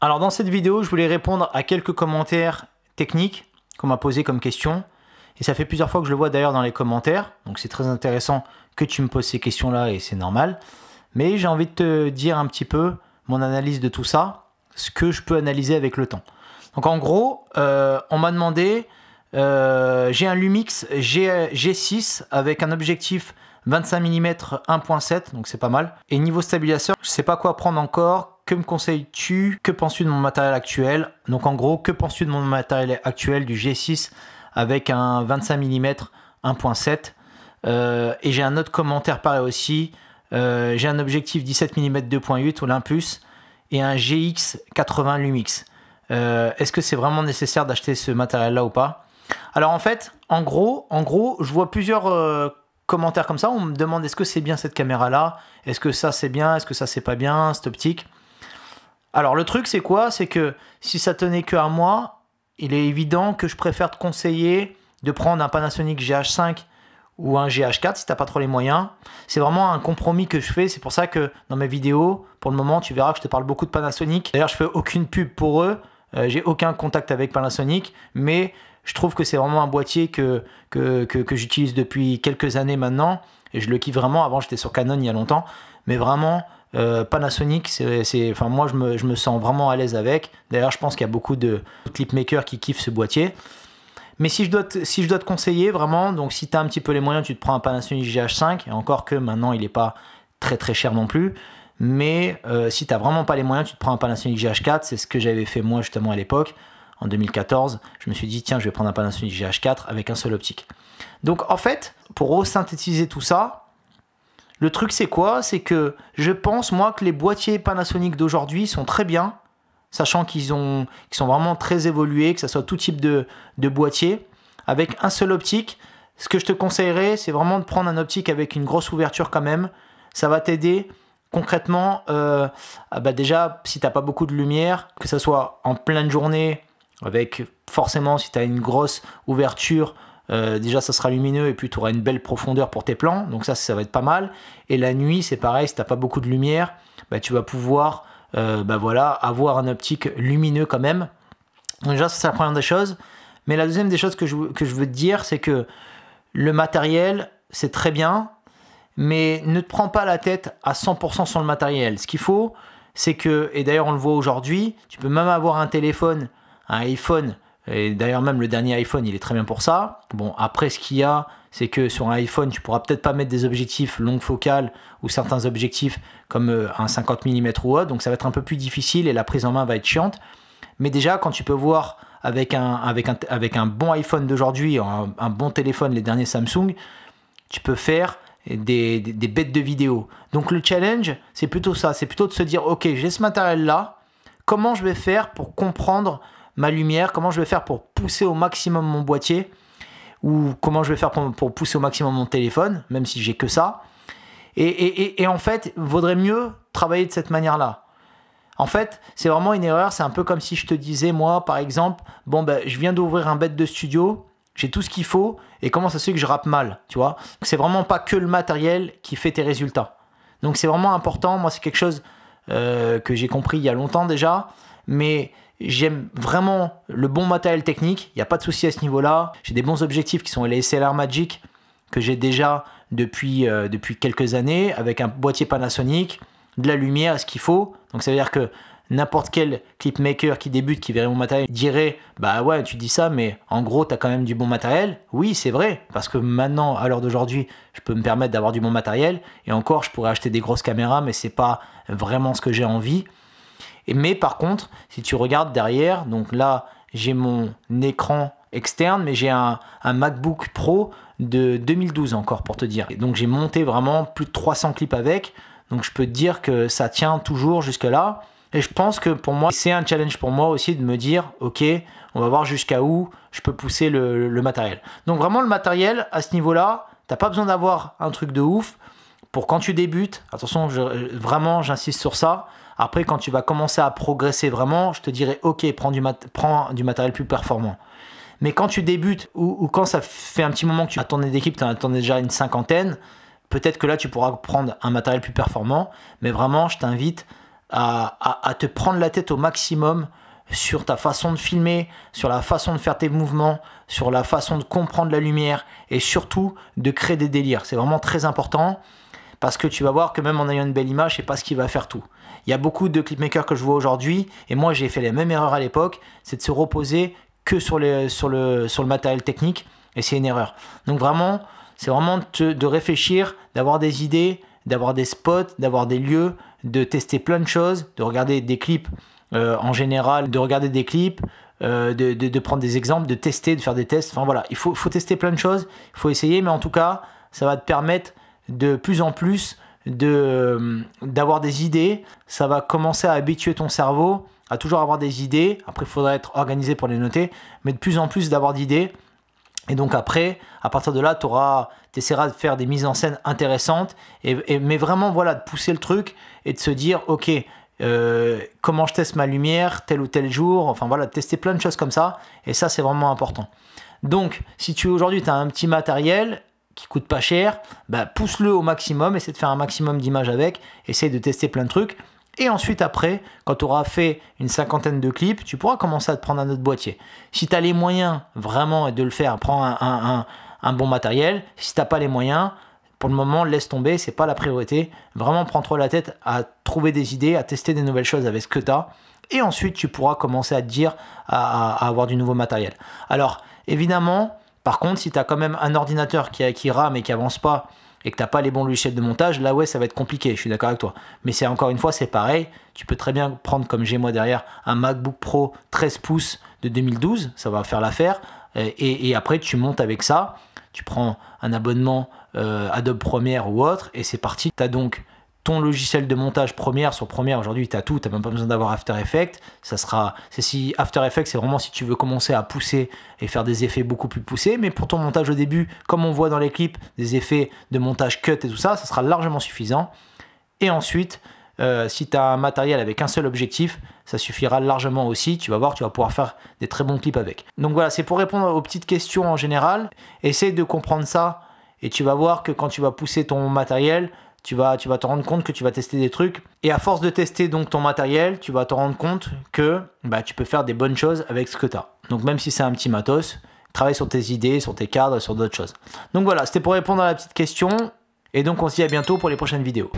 Alors dans cette vidéo, je voulais répondre à quelques commentaires techniques qu'on m'a posé comme question. Et ça fait plusieurs fois que je le vois d'ailleurs dans les commentaires. Donc c'est très intéressant que tu me poses ces questions-là et c'est normal. Mais j'ai envie de te dire un petit peu mon analyse de tout ça, ce que je peux analyser avec le temps. Donc en gros, euh, on m'a demandé, euh, j'ai un Lumix G, 6 avec un objectif 25 mm 1.7, donc c'est pas mal. Et niveau stabilisateur, je sais pas quoi prendre encore, que me conseilles-tu Que penses-tu de mon matériel actuel Donc en gros, que penses-tu de mon matériel actuel du G6 avec un 25 mm 1.7 Et j'ai un autre commentaire pareil aussi. Euh, j'ai un objectif 17 mm 2.8 Olympus et un GX 80 Lumix. Euh, est-ce que c'est vraiment nécessaire d'acheter ce matériel-là ou pas Alors en fait, en gros, en gros, je vois plusieurs euh, commentaires comme ça, on me demande est-ce que c'est bien cette caméra là, est-ce que ça c'est bien, est-ce que ça c'est pas bien, cette optique. Alors le truc c'est quoi C'est que si ça tenait que à moi, il est évident que je préfère te conseiller de prendre un Panasonic GH5 ou un GH4 si t'as pas trop les moyens. C'est vraiment un compromis que je fais. C'est pour ça que dans mes vidéos, pour le moment, tu verras que je te parle beaucoup de Panasonic. D'ailleurs, je fais aucune pub pour eux. Euh, j'ai aucun contact avec Panasonic, mais je trouve que c'est vraiment un boîtier que, que j'utilise depuis quelques années maintenant et je le kiffe vraiment. Avant, j'étais sur Canon il y a longtemps, mais vraiment, euh, Panasonic, c'est, enfin moi je me, je me, sens vraiment à l'aise avec. D'ailleurs, je pense qu'il y a beaucoup de clipmakers qui kiffent ce boîtier. Mais si je dois te, si je dois te conseiller vraiment, donc si tu as un petit peu les moyens, tu te prends un Panasonic GH5. Et encore que maintenant, il n'est pas très très cher non plus. Mais euh, si tu n'as vraiment pas les moyens, tu te prends un Panasonic GH4. C'est ce que j'avais fait moi justement à l'époque en 2014, je me suis dit, tiens, je vais prendre un Panasonic GH4 avec un seul optique. Donc en fait, pour synthétiser tout ça, le truc, c'est quoi C'est que je pense, moi, que les boîtiers Panasonic d'aujourd'hui sont très bien, sachant qu'ils ont, sont vraiment très évolués, que ce soit tout type de, boîtier, avec un seul optique. Ce que je te conseillerais, c'est vraiment de prendre un optique avec une grosse ouverture quand même. Ça va t'aider concrètement, euh, ah bah déjà, si t'as pas beaucoup de lumière, que ce soit en pleine journée, avec forcément, si tu as une grosse ouverture, euh, déjà, ça sera lumineux et puis tu auras une belle profondeur pour tes plans. Donc ça, ça va être pas mal. Et la nuit, c'est pareil, si tu pas beaucoup de lumière, bah, tu vas pouvoir euh, bah, voilà, avoir un optique lumineux quand même. Donc déjà, ça, c'est la première des choses. Mais la deuxième des choses que je, que je veux te dire, c'est que le matériel, c'est très bien, mais ne te prends pas la tête à 100% sur le matériel. Ce qu'il faut, c'est que, et d'ailleurs on le voit aujourd'hui, tu peux même avoir un téléphone, un iPhone d'ailleurs, même le dernier iPhone, il est très bien pour ça. Bon, après, ce qu'il y a, c'est que sur un iPhone, tu pourras peut-être pas mettre des objectifs longue focale ou certains objectifs comme euh, un 50 mm ou autre. Donc, ça va être un peu plus difficile et la prise en main va être chiante. Mais déjà, quand tu peux voir avec un, avec un, avec un bon iPhone d'aujourd'hui, un, bon téléphone, les derniers Samsung, tu peux faire des, des bêtes de vidéos. Donc, le challenge, c'est plutôt ça. C'est plutôt de se dire, OK, j'ai ce matériel-là. Comment je vais faire pour comprendre ma lumière, comment je vais faire pour pousser au maximum mon boîtier ou comment je vais faire pour, pousser au maximum mon téléphone, même si j'ai que ça. Et, en fait, vaudrait mieux travailler de cette manière-là. En fait, c'est vraiment une erreur. C'est un peu comme si je te disais, moi, par exemple, bon, ben, je viens d'ouvrir un bête de studio, j'ai tout ce qu'il faut, et comment ça se fait que je rappe mal, tu vois C'est vraiment pas que le matériel qui fait tes résultats. Donc c'est vraiment important. Moi, c'est quelque chose euh, que j'ai compris il y a longtemps déjà, mais J'aime vraiment le bon matériel technique, il n'y a pas de souci à ce niveau-là. J'ai des bons objectifs qui sont les SLR Magic que j'ai déjà euh, depuis, quelques années avec un boîtier Panasonic, de la lumière, ce qu'il faut. Donc ça veut dire que n'importe quel clipmaker qui débute, qui verrait mon matériel, dirait Bah ouais, tu dis ça, mais en gros, tu as quand même du bon matériel. Oui, c'est vrai, parce que maintenant, à l'heure d'aujourd'hui, je peux me permettre d'avoir du bon matériel. Et encore, je pourrais acheter des grosses caméras, mais ce n'est pas vraiment ce que j'ai envie. Mais par contre, si tu regardes derrière, donc là, j'ai mon écran externe, mais j'ai un, MacBook Pro de 2012 encore pour te dire. Et donc j'ai monté vraiment plus de 300 clips avec, donc je peux te dire que ça tient toujours jusque là. Et je pense que pour moi, c'est un challenge pour moi aussi de me dire, ok, on va voir jusqu'à où je peux pousser le, le matériel. Donc vraiment le matériel à ce niveau-là, t'as pas besoin d'avoir un truc de ouf pour quand tu débutes, attention, vraiment, j'insiste sur ça. Après, quand tu vas commencer à progresser vraiment, je te dirais, ok, prends du, du matériel plus performant. Mais quand tu débutes ou, quand ça fait un petit moment que tu as tourné d'équipe, tu en as déjà une cinquantaine, peut-être que là, tu pourras prendre un matériel plus performant. Mais vraiment, je t'invite à, te prendre la tête au maximum sur ta façon de filmer, sur la façon de faire tes mouvements, sur la façon de comprendre la lumière et surtout de créer des délires. C'est vraiment très important. Parce que tu vas voir que même en ayant une belle image, c'est pas ce qui va faire tout. Il y a beaucoup de clipmakers que je vois aujourd'hui, et moi j'ai fait la même erreur à l'époque, c'est de se reposer que sur, sur, le, sur le matériel technique, et c'est une erreur. Donc vraiment, c'est vraiment de réfléchir, d'avoir des idées, d'avoir des spots, d'avoir des lieux, de tester plein de choses, de regarder des clips euh, en général, de regarder des clips, euh, de, prendre des exemples, de tester, de faire des tests. Enfin voilà, il faut, faut tester plein de choses, il faut essayer, mais en tout cas, ça va te permettre de plus en plus euh, d'avoir des idées. Ça va commencer à habituer ton cerveau à toujours avoir des idées. Après, il faudra être organisé pour les noter, mais de plus en plus d'avoir d'idées. Et donc après, à partir de là, tu essaieras de faire des mises en scène intéressantes, et, mais vraiment voilà, de pousser le truc et de se dire, ok, euh, comment je teste ma lumière tel ou tel jour, enfin voilà, tester plein de choses comme ça, et ça c'est vraiment important. Donc si tu aujourd'hui tu as un petit matériel qui coûte pas cher, bah, pousse-le au maximum, essaie de faire un maximum d'images avec, essaie de tester plein de trucs. Et ensuite, après, quand tu auras fait une cinquantaine de clips, tu pourras commencer à te prendre un autre boîtier. Si tu as les moyens vraiment de le faire, prends un, bon matériel. Si tu n'as pas les moyens, pour le moment, laisse tomber, c'est pas la priorité. Vraiment, prends-toi la tête à trouver des idées, à tester des nouvelles choses avec ce que tu as. Et ensuite, tu pourras commencer à te dire à avoir du nouveau matériel. Alors, évidemment, par contre, si tu as quand même un ordinateur qui, qui rame et qui avance pas, et que t'as pas les bons logiciels de montage, là ouais ça va être compliqué, je suis d'accord avec toi. Mais c'est encore une fois c'est pareil, tu peux très bien prendre comme j'ai moi derrière un MacBook Pro 13 pouces de 2012, ça va faire l'affaire, et, après tu montes avec ça, tu prends un abonnement euh, Adobe Premiere ou autre, et c'est parti, tu as donc logiciel de montage première sur première aujourd'hui tu as tout, tu même pas besoin d'avoir After Effects, ça sera, c'est si After Effects c'est vraiment si tu veux commencer à pousser et faire des effets beaucoup plus poussés, mais pour ton montage au début, comme on voit dans les clips, des effets de montage cut et tout ça, ça sera largement suffisant. Et ensuite, euh, si tu as un matériel avec un seul objectif, ça suffira largement aussi. Tu vas voir, tu vas pouvoir faire des très bons clips avec. Donc voilà, c'est pour répondre aux petites questions en général. Essaye de comprendre ça et tu vas voir que quand tu vas pousser ton matériel, tu vas, te rendre compte que tu vas tester des trucs. Et à force de tester donc ton matériel, tu vas te rendre compte que bah, tu peux faire des bonnes choses avec ce que tu as. Donc même si c'est un petit matos, travaille sur tes idées, sur tes cadres, sur d'autres choses. Donc voilà, c'était pour répondre à la petite question. Et donc on se dit à bientôt pour les prochaines vidéos.